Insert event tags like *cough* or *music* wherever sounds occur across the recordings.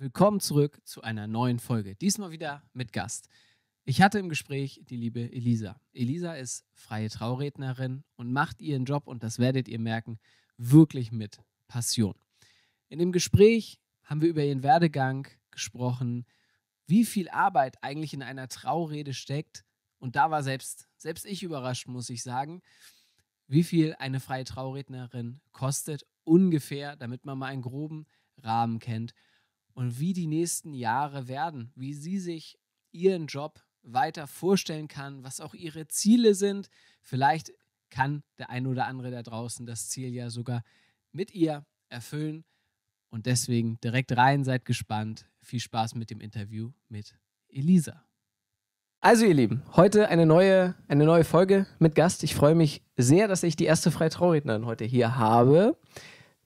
Willkommen zurück zu einer neuen Folge. Diesmal wieder mit Gast. Ich hatte im Gespräch die liebe Elisa. Elisa ist freie Traurednerin und macht ihren Job, und das werdet ihr merken, wirklich mit Passion. In dem Gespräch haben wir über ihren Werdegang gesprochen, wie viel Arbeit eigentlich in einer Traurede steckt. Und da war selbst, selbst ich überrascht, muss ich sagen, wie viel eine freie Traurednerin kostet, ungefähr, damit man mal einen groben Rahmen kennt und wie die nächsten Jahre werden, wie sie sich ihren Job weiter vorstellen kann, was auch ihre Ziele sind. Vielleicht kann der ein oder andere da draußen das Ziel ja sogar mit ihr erfüllen. Und deswegen direkt rein, seid gespannt. Viel Spaß mit dem Interview mit Elisa. Also ihr Lieben, heute eine neue, eine neue Folge mit Gast. Ich freue mich sehr, dass ich die erste Freie heute hier habe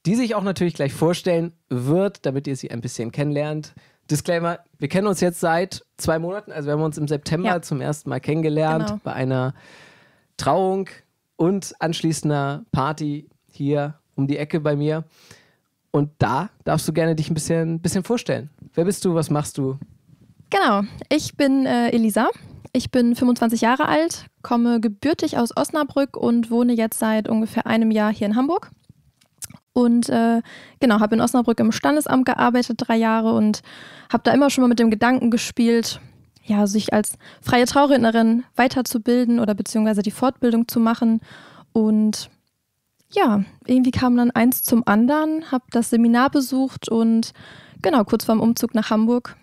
die sich auch natürlich gleich vorstellen wird, damit ihr sie ein bisschen kennenlernt. Disclaimer, wir kennen uns jetzt seit zwei Monaten, also wir haben uns im September ja. zum ersten Mal kennengelernt genau. bei einer Trauung und anschließender Party hier um die Ecke bei mir. Und da darfst du gerne dich ein bisschen, bisschen vorstellen. Wer bist du? Was machst du? Genau, ich bin äh, Elisa. Ich bin 25 Jahre alt, komme gebürtig aus Osnabrück und wohne jetzt seit ungefähr einem Jahr hier in Hamburg. Und äh, genau, habe in Osnabrück im Standesamt gearbeitet, drei Jahre, und habe da immer schon mal mit dem Gedanken gespielt, ja, sich als freie Traurednerin weiterzubilden oder beziehungsweise die Fortbildung zu machen. Und ja, irgendwie kam dann eins zum anderen, habe das Seminar besucht und genau, kurz vorm Umzug nach Hamburg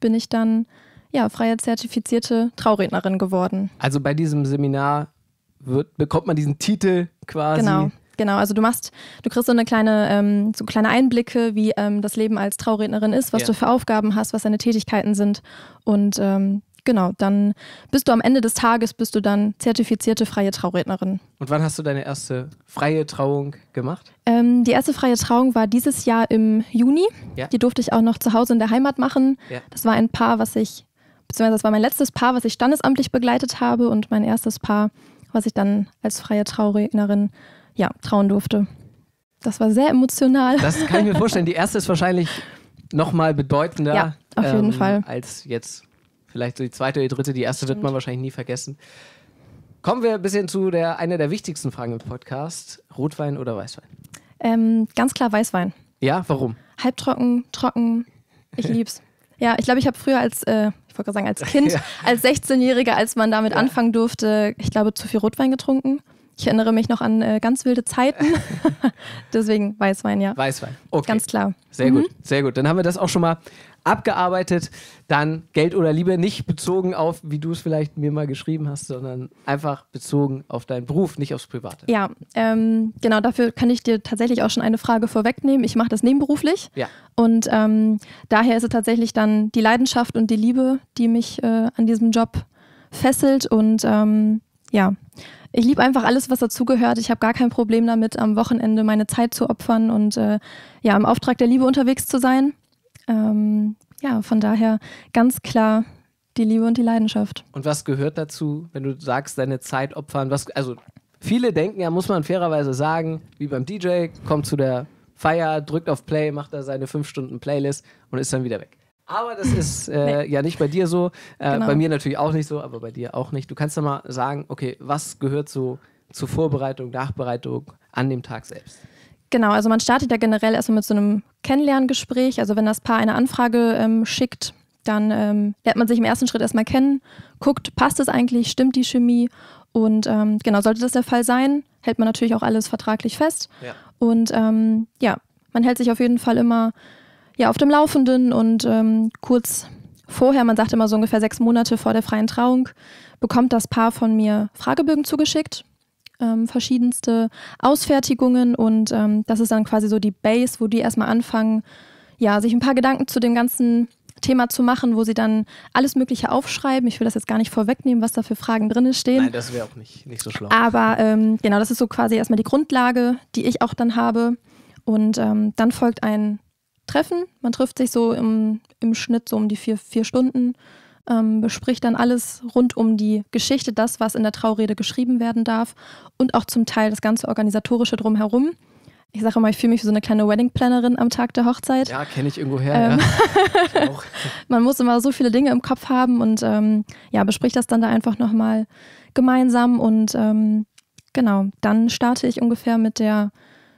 bin ich dann ja, freie zertifizierte Traurednerin geworden. Also bei diesem Seminar wird, bekommt man diesen Titel quasi. Genau. Genau, also du machst, du kriegst so eine kleine, ähm, so kleine Einblicke, wie ähm, das Leben als Traurednerin ist, was ja. du für Aufgaben hast, was deine Tätigkeiten sind und ähm, genau, dann bist du am Ende des Tages bist du dann zertifizierte freie Traurednerin. Und wann hast du deine erste freie Trauung gemacht? Ähm, die erste freie Trauung war dieses Jahr im Juni. Ja. Die durfte ich auch noch zu Hause in der Heimat machen. Ja. Das war ein Paar, was ich, beziehungsweise das war mein letztes Paar, was ich standesamtlich begleitet habe und mein erstes Paar, was ich dann als freie Traurednerin ja, trauen durfte. Das war sehr emotional. Das kann ich mir vorstellen. Die erste ist wahrscheinlich nochmal bedeutender. Ja, auf jeden ähm, Fall. Als jetzt vielleicht so die zweite oder die dritte. Die erste Stimmt. wird man wahrscheinlich nie vergessen. Kommen wir ein bisschen zu der, einer der wichtigsten Fragen im Podcast. Rotwein oder Weißwein? Ähm, ganz klar Weißwein. Ja, warum? Halbtrocken, trocken. Ich lieb's. ja, ich glaube, ich habe früher als, äh, ich wollte sagen, als Kind, *laughs* ja. als 16-Jähriger, als man damit ja. anfangen durfte, ich glaube, zu viel Rotwein getrunken. Ich erinnere mich noch an äh, ganz wilde Zeiten. *laughs* Deswegen Weißwein, ja. Weißwein. Okay. Ganz klar. Sehr mhm. gut, sehr gut. Dann haben wir das auch schon mal abgearbeitet. Dann Geld oder Liebe nicht bezogen auf, wie du es vielleicht mir mal geschrieben hast, sondern einfach bezogen auf deinen Beruf, nicht aufs Private. Ja, ähm, genau, dafür kann ich dir tatsächlich auch schon eine Frage vorwegnehmen. Ich mache das nebenberuflich. Ja. Und ähm, daher ist es tatsächlich dann die Leidenschaft und die Liebe, die mich äh, an diesem Job fesselt und ähm, ja, ich liebe einfach alles, was dazugehört. Ich habe gar kein Problem damit, am Wochenende meine Zeit zu opfern und äh, ja, im Auftrag der Liebe unterwegs zu sein. Ähm, ja, von daher ganz klar die Liebe und die Leidenschaft. Und was gehört dazu, wenn du sagst, deine Zeit opfern? Was, also viele denken ja, muss man fairerweise sagen, wie beim DJ, kommt zu der Feier, drückt auf Play, macht da seine fünf Stunden Playlist und ist dann wieder weg. Aber das ist *laughs* äh, nee. ja nicht bei dir so, äh, genau. bei mir natürlich auch nicht so, aber bei dir auch nicht. Du kannst doch mal sagen, okay, was gehört so zur Vorbereitung, Nachbereitung an dem Tag selbst? Genau, also man startet ja generell erstmal mit so einem Kennenlerngespräch. Also wenn das Paar eine Anfrage ähm, schickt, dann ähm, lernt man sich im ersten Schritt erstmal kennen, guckt, passt es eigentlich, stimmt die Chemie und ähm, genau, sollte das der Fall sein, hält man natürlich auch alles vertraglich fest. Ja. Und ähm, ja, man hält sich auf jeden Fall immer ja, auf dem Laufenden und ähm, kurz vorher, man sagt immer so ungefähr sechs Monate vor der freien Trauung, bekommt das Paar von mir Fragebögen zugeschickt, ähm, verschiedenste Ausfertigungen und ähm, das ist dann quasi so die Base, wo die erstmal anfangen, ja, sich ein paar Gedanken zu dem ganzen Thema zu machen, wo sie dann alles Mögliche aufschreiben. Ich will das jetzt gar nicht vorwegnehmen, was da für Fragen drin stehen. Nein, das wäre auch nicht, nicht so schlau. Aber ähm, genau, das ist so quasi erstmal die Grundlage, die ich auch dann habe. Und ähm, dann folgt ein treffen. Man trifft sich so im, im Schnitt so um die vier, vier Stunden, ähm, bespricht dann alles rund um die Geschichte, das, was in der Traurede geschrieben werden darf und auch zum Teil das ganze Organisatorische drumherum. Ich sage immer, ich fühle mich wie so eine kleine Wedding-Plannerin am Tag der Hochzeit. Ja, kenne ich irgendwo her. Ähm, ja. *laughs* man muss immer so viele Dinge im Kopf haben und ähm, ja, bespricht das dann da einfach nochmal gemeinsam. Und ähm, genau, dann starte ich ungefähr mit, der,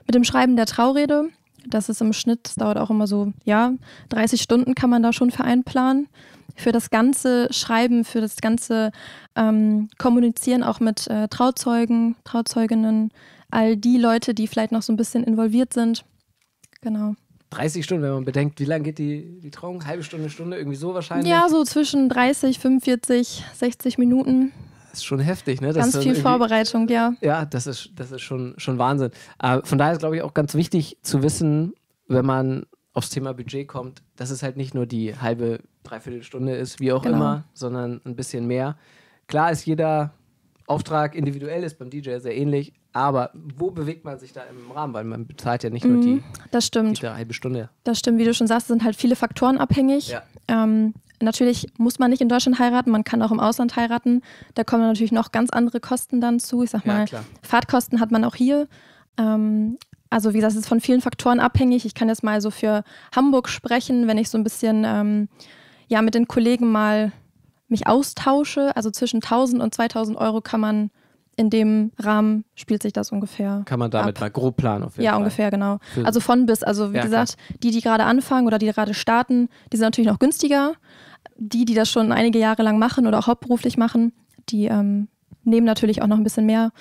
mit dem Schreiben der Traurede. Das ist im Schnitt, das dauert auch immer so, ja, 30 Stunden kann man da schon für einplanen. Für das ganze Schreiben, für das ganze ähm, Kommunizieren auch mit äh, Trauzeugen, Trauzeuginnen, all die Leute, die vielleicht noch so ein bisschen involviert sind. Genau. 30 Stunden, wenn man bedenkt, wie lange geht die, die Trauung? Halbe Stunde, Stunde, irgendwie so wahrscheinlich? Ja, so zwischen 30, 45, 60 Minuten ist schon heftig, ne? Das ganz viel Vorbereitung, ja. Ja, das ist, das ist schon, schon Wahnsinn. Äh, von daher ist, glaube ich, auch ganz wichtig zu wissen, wenn man aufs Thema Budget kommt, dass es halt nicht nur die halbe, dreiviertel Stunde ist, wie auch genau. immer, sondern ein bisschen mehr. Klar ist jeder Auftrag individuell, ist beim DJ sehr ähnlich, aber wo bewegt man sich da im Rahmen? Weil man bezahlt ja nicht nur mhm, die, das stimmt. die halbe Stunde. Das stimmt, wie du schon sagst, sind halt viele Faktoren abhängig. Ja. Ähm, natürlich muss man nicht in Deutschland heiraten, man kann auch im Ausland heiraten. Da kommen natürlich noch ganz andere Kosten dann zu. Ich sag mal, ja, Fahrtkosten hat man auch hier. Ähm, also wie gesagt, es ist von vielen Faktoren abhängig. Ich kann jetzt mal so für Hamburg sprechen, wenn ich so ein bisschen ähm, ja, mit den Kollegen mal mich austausche. Also zwischen 1000 und 2000 Euro kann man in dem Rahmen spielt sich das ungefähr. Kann man damit ab. mal grob planen auf jeden ja, Fall. ungefähr, genau. also von bis. Also wie ja, gesagt, klar. die, die gerade anfangen oder die gerade starten, die sind natürlich noch günstiger die, die das schon einige Jahre lang machen oder auch hauptberuflich machen, die ähm, nehmen natürlich auch noch ein bisschen mehr.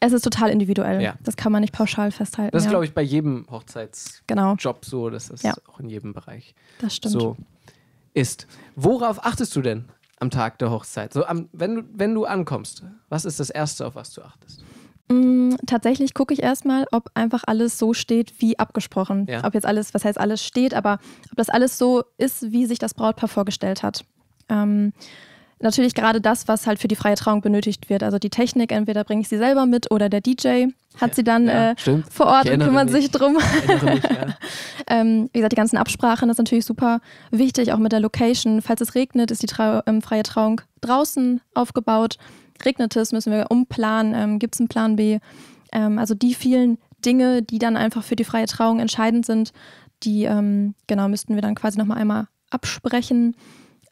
Es ist total individuell. Ja. Das kann man nicht pauschal festhalten. Das ist, ja. glaube ich, bei jedem Hochzeitsjob genau. so. Das ist ja. auch in jedem Bereich. Das stimmt. So ist. Worauf achtest du denn am Tag der Hochzeit? So am, wenn, du, wenn du ankommst, was ist das Erste, auf was du achtest? Mm, tatsächlich gucke ich erstmal, ob einfach alles so steht, wie abgesprochen. Ja. Ob jetzt alles, was heißt alles steht, aber ob das alles so ist, wie sich das Brautpaar vorgestellt hat. Ähm, natürlich gerade das, was halt für die freie Trauung benötigt wird. Also die Technik, entweder bringe ich sie selber mit oder der DJ hat ja, sie dann ja, äh, vor Ort und kümmert mich. sich drum. Mich, ja. *laughs* ähm, wie gesagt, die ganzen Absprachen ist natürlich super wichtig, auch mit der Location. Falls es regnet, ist die Trau ähm, freie Trauung draußen aufgebaut regnet es, müssen wir umplanen, ähm, gibt es einen Plan B. Ähm, also die vielen Dinge, die dann einfach für die freie Trauung entscheidend sind, die ähm, genau müssten wir dann quasi nochmal einmal absprechen.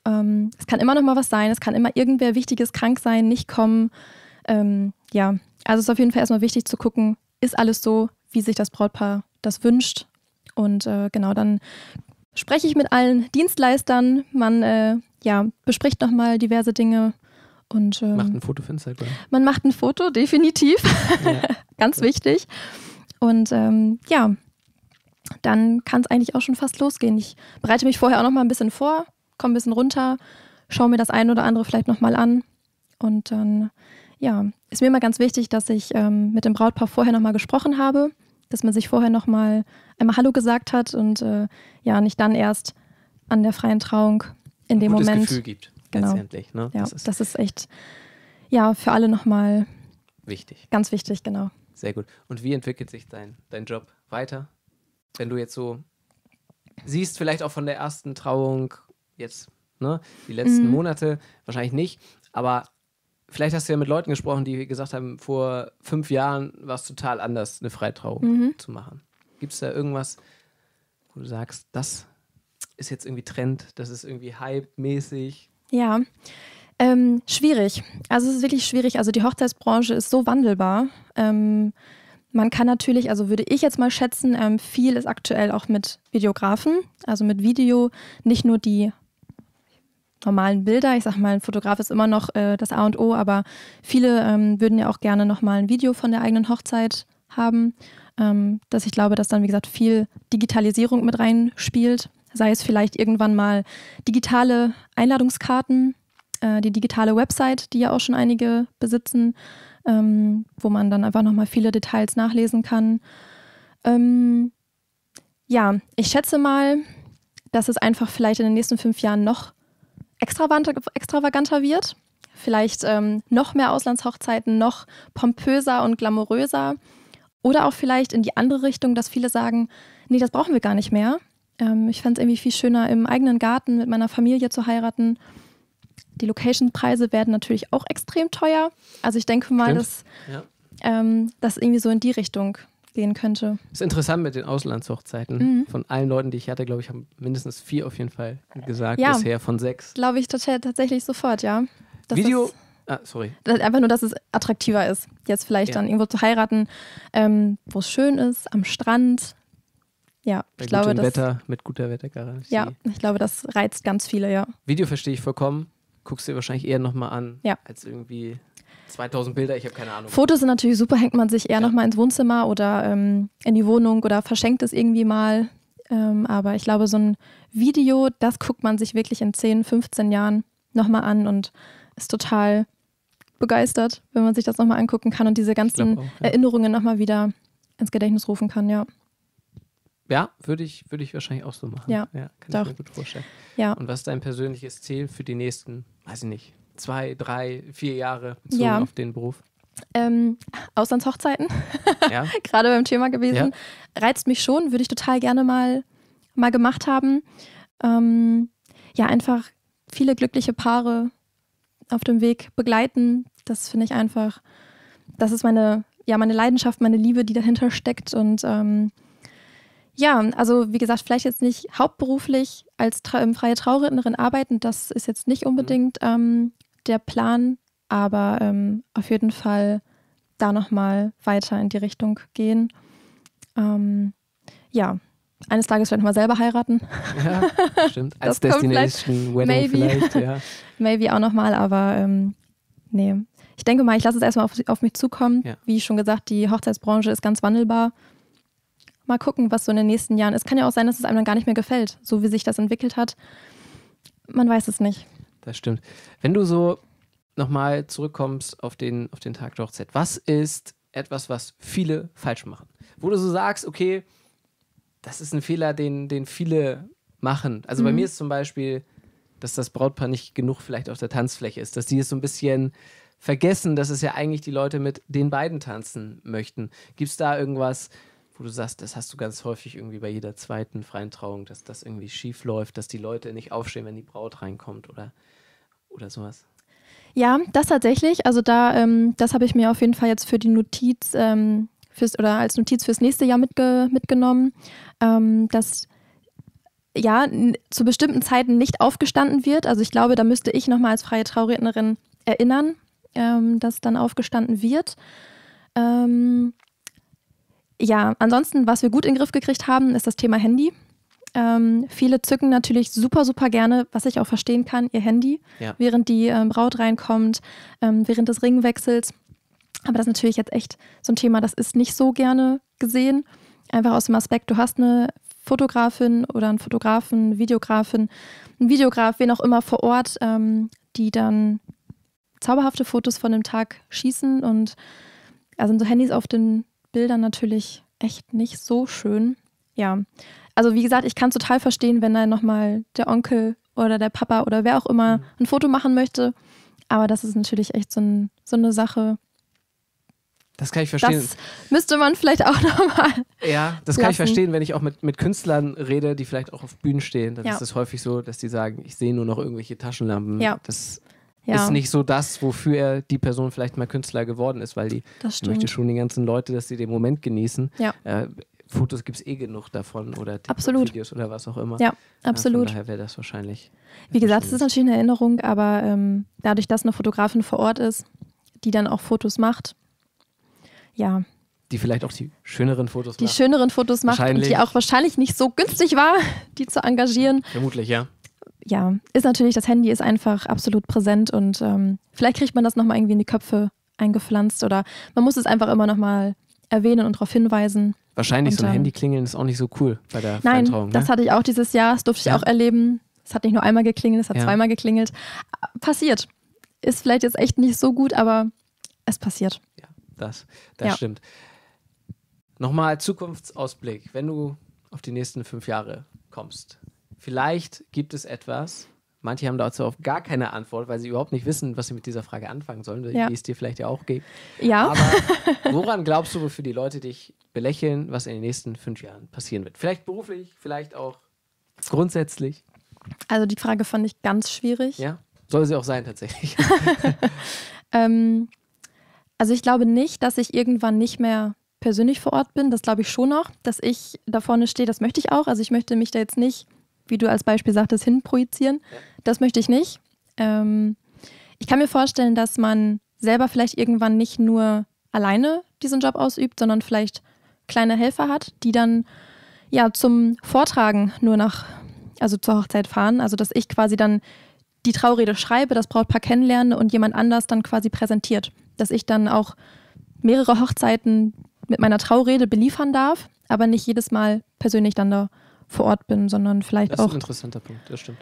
Ähm, es kann immer noch mal was sein, es kann immer irgendwer Wichtiges krank sein, nicht kommen. Ähm, ja, also es ist auf jeden Fall erstmal wichtig zu gucken, ist alles so, wie sich das Brautpaar das wünscht. Und äh, genau, dann spreche ich mit allen Dienstleistern. Man äh, ja, bespricht nochmal diverse Dinge, und, ähm, macht ein Foto für Instagram. Man macht ein Foto, definitiv. Ja. *laughs* Ganz wichtig. Und ähm, ja, dann kann es eigentlich auch schon fast losgehen. Ich bereite mich vorher auch noch mal ein bisschen vor, komme ein bisschen runter, schaue mir das ein oder andere vielleicht noch mal an. Und dann, ja, ist mir immer ganz wichtig, dass ich ähm, mit dem Brautpaar vorher noch mal gesprochen habe, dass man sich vorher noch mal einmal Hallo gesagt hat und äh, ja, nicht dann erst an der freien Trauung in ein dem Moment. Gefühl gibt genau. letztendlich. Ne? Ja, das ist, das ist echt ja, für alle nochmal wichtig. Ganz wichtig, genau. Sehr gut. Und wie entwickelt sich dein, dein Job weiter? Wenn du jetzt so siehst, vielleicht auch von der ersten Trauung jetzt, ne, die letzten mhm. Monate, wahrscheinlich nicht, aber vielleicht hast du ja mit Leuten gesprochen, die gesagt haben, vor fünf Jahren war es total anders, eine Freitrauung mhm. zu machen. Gibt es da irgendwas, wo du sagst, das ist jetzt irgendwie Trend, das ist irgendwie Hype-mäßig, ja, ähm, schwierig. Also es ist wirklich schwierig. Also die Hochzeitsbranche ist so wandelbar. Ähm, man kann natürlich, also würde ich jetzt mal schätzen, ähm, viel ist aktuell auch mit Videografen, also mit Video, nicht nur die normalen Bilder. Ich sag mal, ein Fotograf ist immer noch äh, das A und O, aber viele ähm, würden ja auch gerne nochmal ein Video von der eigenen Hochzeit haben. Ähm, dass ich glaube, dass dann, wie gesagt, viel Digitalisierung mit reinspielt sei es vielleicht irgendwann mal digitale Einladungskarten, äh, die digitale Website, die ja auch schon einige besitzen, ähm, wo man dann einfach nochmal viele Details nachlesen kann. Ähm, ja, ich schätze mal, dass es einfach vielleicht in den nächsten fünf Jahren noch extravaganter wird. Vielleicht ähm, noch mehr Auslandshochzeiten, noch pompöser und glamouröser. Oder auch vielleicht in die andere Richtung, dass viele sagen, nee, das brauchen wir gar nicht mehr. Ähm, ich fand es irgendwie viel schöner, im eigenen Garten mit meiner Familie zu heiraten. Die Location-Preise werden natürlich auch extrem teuer. Also ich denke mal, dass ja. ähm, das irgendwie so in die Richtung gehen könnte. Ist interessant mit den Auslandshochzeiten. Mhm. Von allen Leuten, die ich hatte, glaube ich, haben mindestens vier auf jeden Fall gesagt ja. bisher von sechs. Glaube ich tatsächlich sofort, ja. Das Video. Ah, sorry. Einfach nur, dass es attraktiver ist, jetzt vielleicht ja. dann irgendwo zu heiraten, ähm, wo es schön ist, am Strand, ja, Bei ich glaube, das, mit guter Wettergarantie. Ja, ich glaube, das reizt ganz viele, ja. Video verstehe ich vollkommen. Guckst du dir wahrscheinlich eher nochmal an, ja. als irgendwie 2000 Bilder, ich habe keine Ahnung. Fotos sind natürlich super, hängt man sich eher ja. nochmal ins Wohnzimmer oder ähm, in die Wohnung oder verschenkt es irgendwie mal. Ähm, aber ich glaube, so ein Video, das guckt man sich wirklich in 10, 15 Jahren nochmal an und ist total begeistert, wenn man sich das nochmal angucken kann und diese ganzen auch, ja. Erinnerungen nochmal wieder ins Gedächtnis rufen kann, ja. Ja, würde ich, würde ich wahrscheinlich auch so machen. Ja, ja kann doch. ich mir gut vorstellen. Ja. Und was ist dein persönliches Ziel für die nächsten, weiß ich nicht, zwei, drei, vier Jahre bezogen ja. auf den Beruf? Ähm, Auslandshochzeiten, *laughs* ja. gerade beim Thema gewesen, ja. reizt mich schon, würde ich total gerne mal, mal gemacht haben. Ähm, ja, einfach viele glückliche Paare auf dem Weg begleiten. Das finde ich einfach, das ist meine, ja, meine Leidenschaft, meine Liebe, die dahinter steckt und ähm, ja, also wie gesagt, vielleicht jetzt nicht hauptberuflich als tra ähm, freie Traurednerin arbeiten, das ist jetzt nicht mhm. unbedingt ähm, der Plan, aber ähm, auf jeden Fall da nochmal weiter in die Richtung gehen. Ähm, ja, eines Tages werde ich mal selber heiraten. Ja, stimmt. *laughs* Als Destination Wedding maybe, vielleicht, ja. *laughs* maybe auch nochmal, aber ähm, nee. Ich denke mal, ich lasse es erstmal auf, auf mich zukommen. Ja. Wie schon gesagt, die Hochzeitsbranche ist ganz wandelbar mal gucken, was so in den nächsten Jahren ist. Kann ja auch sein, dass es einem dann gar nicht mehr gefällt, so wie sich das entwickelt hat. Man weiß es nicht. Das stimmt. Wenn du so nochmal zurückkommst auf den, auf den Tag der Hochzeit, was ist etwas, was viele falsch machen? Wo du so sagst, okay, das ist ein Fehler, den, den viele machen. Also mhm. bei mir ist zum Beispiel, dass das Brautpaar nicht genug vielleicht auf der Tanzfläche ist, dass die es so ein bisschen vergessen, dass es ja eigentlich die Leute mit den beiden tanzen möchten. Gibt es da irgendwas, wo du sagst, das hast du ganz häufig irgendwie bei jeder zweiten freien Trauung, dass das irgendwie schief läuft, dass die Leute nicht aufstehen, wenn die Braut reinkommt oder, oder sowas? Ja, das tatsächlich. Also da, ähm, das habe ich mir auf jeden Fall jetzt für die Notiz ähm, fürs, oder als Notiz fürs nächste Jahr mitge mitgenommen, ähm, dass ja zu bestimmten Zeiten nicht aufgestanden wird. Also ich glaube, da müsste ich nochmal als freie Traurednerin erinnern, ähm, dass dann aufgestanden wird. Ähm, ja, ansonsten, was wir gut in den Griff gekriegt haben, ist das Thema Handy. Ähm, viele zücken natürlich super, super gerne, was ich auch verstehen kann, ihr Handy, ja. während die ähm, Braut reinkommt, ähm, während des Ringwechsels. Aber das ist natürlich jetzt echt so ein Thema, das ist nicht so gerne gesehen. Einfach aus dem Aspekt, du hast eine Fotografin oder einen Fotografen, Videografin, einen Videograf, wen auch immer vor Ort, ähm, die dann zauberhafte Fotos von dem Tag schießen und also so Handys auf den Bildern natürlich echt nicht so schön. Ja, also wie gesagt, ich kann es total verstehen, wenn da nochmal der Onkel oder der Papa oder wer auch immer mhm. ein Foto machen möchte. Aber das ist natürlich echt so, ein, so eine Sache. Das kann ich verstehen. Das müsste man vielleicht auch *laughs* nochmal. Ja, das lassen. kann ich verstehen, wenn ich auch mit, mit Künstlern rede, die vielleicht auch auf Bühnen stehen. Dann ja. ist es häufig so, dass die sagen, ich sehe nur noch irgendwelche Taschenlampen. Ja. Das ja. ist nicht so das, wofür die Person vielleicht mal Künstler geworden ist, weil die möchte schon die ganzen Leute, dass sie den Moment genießen. Ja. Äh, Fotos gibt es eh genug davon oder absolut. Videos oder was auch immer. Ja, äh, absolut. Ja, daher wäre das wahrscheinlich. Wie gesagt, es ist natürlich eine Erinnerung, aber ähm, dadurch, dass eine Fotografin vor Ort ist, die dann auch Fotos macht, ja. Die vielleicht auch die schöneren Fotos die macht. Die schöneren Fotos macht und die auch wahrscheinlich nicht so günstig war, die zu engagieren. Vermutlich, ja ja, ist natürlich, das Handy ist einfach absolut präsent und ähm, vielleicht kriegt man das nochmal irgendwie in die Köpfe eingepflanzt oder man muss es einfach immer nochmal erwähnen und darauf hinweisen. Wahrscheinlich und, so ein ähm, Handy klingeln ist auch nicht so cool bei der Nein, Nein, das ne? hatte ich auch dieses Jahr, das durfte ja. ich auch erleben. Es hat nicht nur einmal geklingelt, es hat ja. zweimal geklingelt. Passiert. Ist vielleicht jetzt echt nicht so gut, aber es passiert. Ja, das, das ja. stimmt. Nochmal Zukunftsausblick, wenn du auf die nächsten fünf Jahre kommst. Vielleicht gibt es etwas, manche haben dazu auch gar keine Antwort, weil sie überhaupt nicht wissen, was sie mit dieser Frage anfangen sollen, ja. die es dir vielleicht ja auch gibt. Ja. Aber *laughs* woran glaubst du, wofür die Leute dich belächeln, was in den nächsten fünf Jahren passieren wird? Vielleicht beruflich, vielleicht auch grundsätzlich. Also die Frage fand ich ganz schwierig. Ja, soll sie auch sein tatsächlich. *laughs* *laughs* ähm, also ich glaube nicht, dass ich irgendwann nicht mehr persönlich vor Ort bin. Das glaube ich schon noch, dass ich da vorne stehe. Das möchte ich auch. Also ich möchte mich da jetzt nicht wie du als Beispiel sagtest, hinprojizieren. Das möchte ich nicht. Ähm, ich kann mir vorstellen, dass man selber vielleicht irgendwann nicht nur alleine diesen Job ausübt, sondern vielleicht kleine Helfer hat, die dann ja zum Vortragen nur nach, also zur Hochzeit fahren. Also dass ich quasi dann die Traurede schreibe, das Brautpaar kennenlerne und jemand anders dann quasi präsentiert. Dass ich dann auch mehrere Hochzeiten mit meiner Traurede beliefern darf, aber nicht jedes Mal persönlich dann da vor Ort bin, sondern vielleicht auch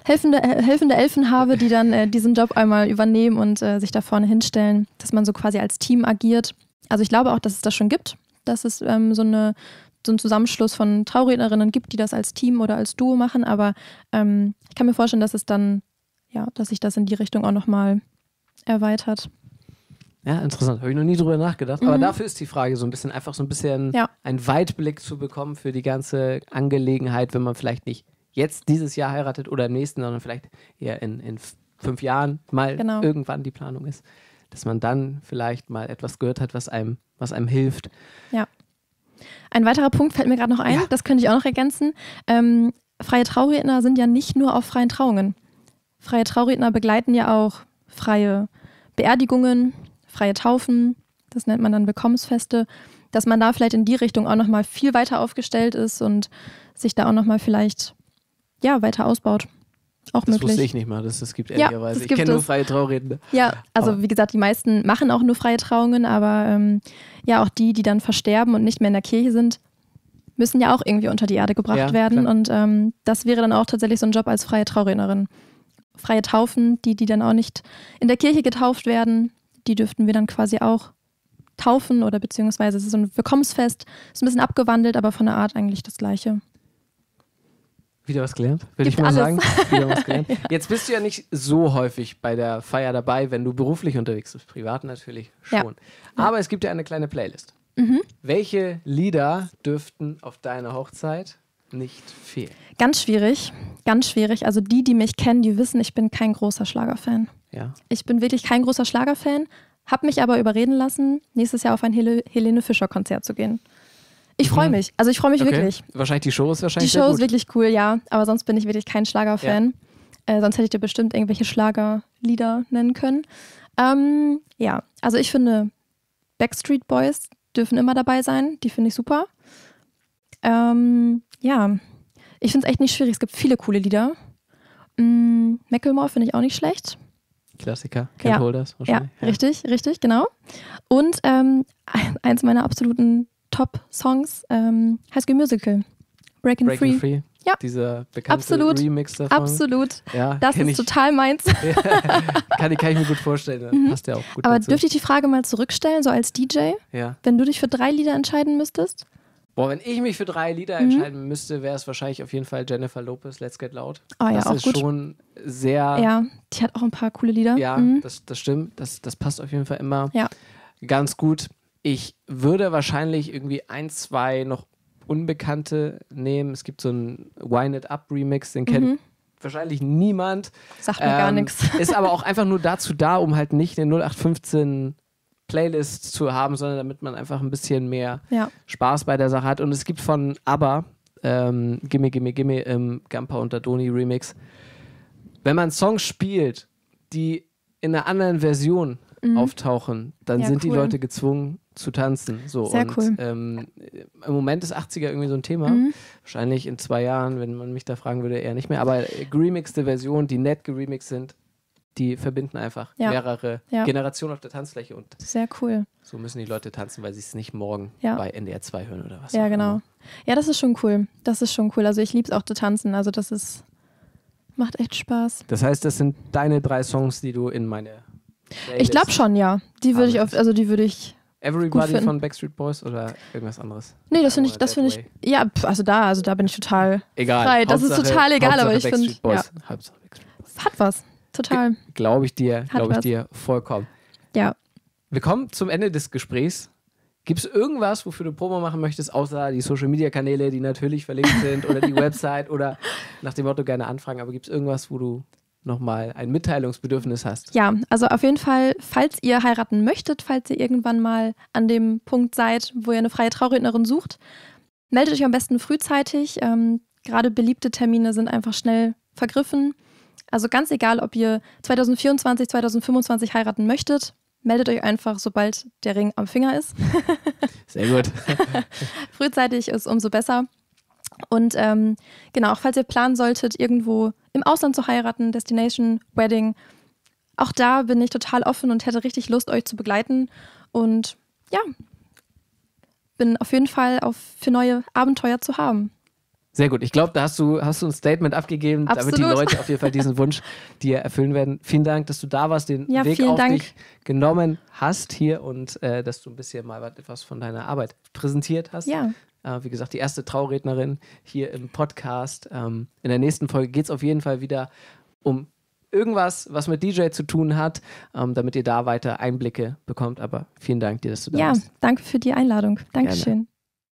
Helfende, äh, helfende Elfen habe, die dann äh, diesen Job einmal übernehmen und äh, sich da vorne hinstellen, dass man so quasi als Team agiert. Also ich glaube auch, dass es das schon gibt, dass es ähm, so, eine, so einen Zusammenschluss von Traurednerinnen gibt, die das als Team oder als Duo machen, aber ähm, ich kann mir vorstellen, dass es dann, ja, dass sich das in die Richtung auch nochmal erweitert. Ja, interessant. Habe ich noch nie drüber nachgedacht. Mhm. Aber dafür ist die Frage so ein bisschen, einfach so ein bisschen ja. einen Weitblick zu bekommen für die ganze Angelegenheit, wenn man vielleicht nicht jetzt dieses Jahr heiratet oder im nächsten, sondern vielleicht eher in, in fünf Jahren mal genau. irgendwann die Planung ist. Dass man dann vielleicht mal etwas gehört hat, was einem, was einem hilft. Ja. Ein weiterer Punkt fällt mir gerade noch ein, ja. das könnte ich auch noch ergänzen. Ähm, freie Trauredner sind ja nicht nur auf freien Trauungen. Freie Trauredner begleiten ja auch freie Beerdigungen, freie Taufen, das nennt man dann Willkommensfeste, dass man da vielleicht in die Richtung auch nochmal viel weiter aufgestellt ist und sich da auch nochmal vielleicht ja, weiter ausbaut. Auch das möglich. wusste ich nicht mal, dass das gibt, ja, ehrlicherweise. Das gibt ich kenne nur freie Trauredner. Ja, also aber. wie gesagt, die meisten machen auch nur freie Trauungen, aber ähm, ja, auch die, die dann versterben und nicht mehr in der Kirche sind, müssen ja auch irgendwie unter die Erde gebracht ja, werden. Klar. Und ähm, das wäre dann auch tatsächlich so ein Job als freie Traurednerin. Freie Taufen, die, die dann auch nicht in der Kirche getauft werden, die dürften wir dann quasi auch taufen oder beziehungsweise es ist so ein Willkommensfest. Ist ein bisschen abgewandelt, aber von der Art eigentlich das Gleiche. Wieder was gelernt, würde ich mal alles. sagen. *laughs* Wieder was gelernt. ja. Jetzt bist du ja nicht so häufig bei der Feier dabei, wenn du beruflich unterwegs bist. Privat natürlich schon. Ja. Aber es gibt ja eine kleine Playlist. Mhm. Welche Lieder dürften auf deiner Hochzeit nicht fehlen? Ganz schwierig, ganz schwierig. Also die, die mich kennen, die wissen, ich bin kein großer Schlagerfan ja. Ich bin wirklich kein großer Schlagerfan, habe mich aber überreden lassen, nächstes Jahr auf ein Hel Helene Fischer Konzert zu gehen. Ich freue mhm. mich. Also ich freue mich okay. wirklich. Wahrscheinlich die Show ist wahrscheinlich. Die Show ist wirklich cool, ja. Aber sonst bin ich wirklich kein Schlagerfan. Ja. Äh, sonst hätte ich dir bestimmt irgendwelche Schlagerlieder nennen können. Ähm, ja, also ich finde, Backstreet Boys dürfen immer dabei sein. Die finde ich super. Ähm, ja, ich finde es echt nicht schwierig. Es gibt viele coole Lieder. Mm, finde ich auch nicht schlecht. Klassiker, Cat ja. Holders wahrscheinlich. Ja, richtig, richtig, genau. Und ähm, eins meiner absoluten Top-Songs, ähm, High School Musical, Breaking, Breaking Free. Free. Ja. Dieser bekannte absolut, Remix davon. Absolut. Ja, das ist ich. total meins. *laughs* Ja, kann, kann, ich mir gut vorstellen. Mhm. Passt ja auch gut. Aber dazu. dürfte ich die Frage mal zurückstellen, so als DJ? Ja. Wenn du dich für drei Lieder entscheiden müsstest, Boah, wenn ich mich für drei Lieder mhm. entscheiden müsste, wäre es wahrscheinlich auf jeden Fall Jennifer Lopez, Let's Get Loud. Oh, ja, das auch ist gut. schon sehr. Ja, die hat auch ein paar coole Lieder. Ja, mhm. das, das stimmt. Das, das passt auf jeden Fall immer ja. ganz gut. Ich würde wahrscheinlich irgendwie ein, zwei noch Unbekannte nehmen. Es gibt so einen Wine It Up Remix, den kennt mhm. wahrscheinlich niemand. Sagt mir ähm, gar nichts. Ist aber auch einfach nur dazu da, um halt nicht den 0815 Playlist zu haben, sondern damit man einfach ein bisschen mehr ja. Spaß bei der Sache hat. Und es gibt von ABBA, ähm, Gimme, Gimme, Gimme im Gampa und Doni Remix, wenn man Songs spielt, die in einer anderen Version mhm. auftauchen, dann ja, sind cool. die Leute gezwungen zu tanzen. So, Sehr und, cool. Ähm, Im Moment ist 80er irgendwie so ein Thema. Mhm. Wahrscheinlich in zwei Jahren, wenn man mich da fragen würde, eher nicht mehr. Aber geremixte Versionen, die nett geremixed sind, die verbinden einfach ja. mehrere ja. Generationen auf der Tanzfläche und sehr cool. So müssen die Leute tanzen, weil sie es nicht morgen ja. bei NDR 2 hören oder was. Ja, genau. Ja, das ist schon cool. Das ist schon cool. Also ich liebe es auch zu tanzen. Also das ist macht echt Spaß. Das heißt, das sind deine drei Songs, die du in meine Playlist Ich glaube schon, ja. Die würde ich oft, also die würde ich Everybody von Backstreet Boys oder irgendwas anderes? Nee, das finde ich, das finde ich, ja, also da, also da bin ich total egal. frei. Das Hauptsache, ist total egal, Hauptsache aber ich finde, ja. Hauptsache Backstreet Boys. Hat was total. Glaube ich dir, glaube ich dir vollkommen. Ja. Wir kommen zum Ende des Gesprächs. Gibt es irgendwas, wofür du Promo machen möchtest, außer die Social Media Kanäle, die natürlich verlinkt sind oder die *laughs* Website oder nach dem Motto gerne anfragen, aber gibt es irgendwas, wo du nochmal ein Mitteilungsbedürfnis hast? Ja, also auf jeden Fall, falls ihr heiraten möchtet, falls ihr irgendwann mal an dem Punkt seid, wo ihr eine freie Traurednerin sucht, meldet euch am besten frühzeitig. Ähm, gerade beliebte Termine sind einfach schnell vergriffen. Also ganz egal, ob ihr 2024, 2025 heiraten möchtet, meldet euch einfach, sobald der Ring am Finger ist. *laughs* Sehr gut. *laughs* Frühzeitig ist umso besser. Und ähm, genau, auch falls ihr planen solltet, irgendwo im Ausland zu heiraten, Destination Wedding, auch da bin ich total offen und hätte richtig Lust, euch zu begleiten. Und ja, bin auf jeden Fall auf, für neue Abenteuer zu haben. Sehr gut. Ich glaube, da hast du, hast du ein Statement abgegeben, Absolut. damit die Leute auf jeden Fall diesen Wunsch *laughs* dir erfüllen werden. Vielen Dank, dass du da warst, den ja, Weg auf Dank. dich genommen hast hier und äh, dass du ein bisschen mal etwas von deiner Arbeit präsentiert hast. Ja. Äh, wie gesagt, die erste Traurednerin hier im Podcast. Ähm, in der nächsten Folge geht es auf jeden Fall wieder um irgendwas, was mit DJ zu tun hat, ähm, damit ihr da weiter Einblicke bekommt. Aber vielen Dank dir, dass du da ja, warst. Ja, danke für die Einladung. Dankeschön. Gerne.